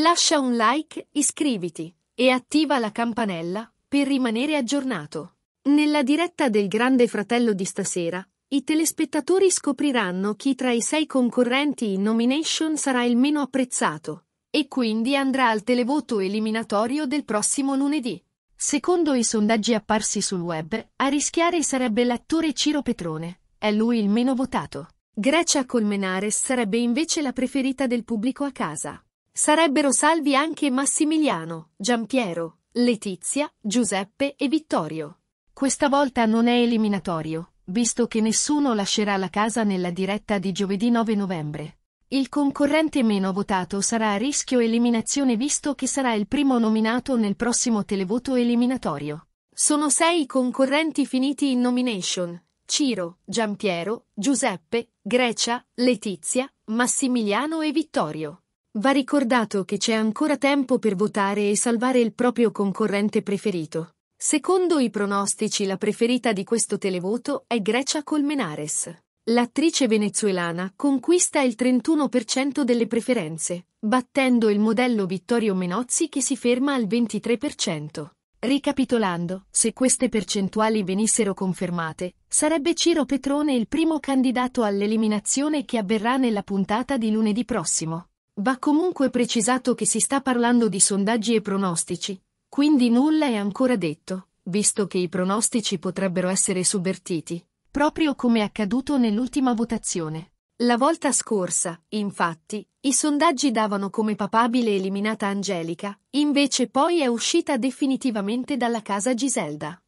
Lascia un like, iscriviti e attiva la campanella per rimanere aggiornato. Nella diretta del Grande Fratello di stasera, i telespettatori scopriranno chi tra i sei concorrenti in nomination sarà il meno apprezzato e quindi andrà al televoto eliminatorio del prossimo lunedì. Secondo i sondaggi apparsi sul web, a rischiare sarebbe l'attore Ciro Petrone, è lui il meno votato. Grecia Colmenares sarebbe invece la preferita del pubblico a casa. Sarebbero salvi anche Massimiliano, Giampiero, Letizia, Giuseppe e Vittorio. Questa volta non è eliminatorio, visto che nessuno lascerà la casa nella diretta di giovedì 9 novembre. Il concorrente meno votato sarà a rischio eliminazione visto che sarà il primo nominato nel prossimo televoto eliminatorio. Sono sei i concorrenti finiti in nomination. Ciro, Giampiero, Giuseppe, Grecia, Letizia, Massimiliano e Vittorio. Va ricordato che c'è ancora tempo per votare e salvare il proprio concorrente preferito. Secondo i pronostici la preferita di questo televoto è Grecia Colmenares. L'attrice venezuelana conquista il 31% delle preferenze, battendo il modello Vittorio Menozzi che si ferma al 23%. Ricapitolando, se queste percentuali venissero confermate, sarebbe Ciro Petrone il primo candidato all'eliminazione che avverrà nella puntata di lunedì prossimo. Va comunque precisato che si sta parlando di sondaggi e pronostici, quindi nulla è ancora detto, visto che i pronostici potrebbero essere subvertiti, proprio come è accaduto nell'ultima votazione. La volta scorsa, infatti, i sondaggi davano come papabile eliminata Angelica, invece poi è uscita definitivamente dalla casa Giselda.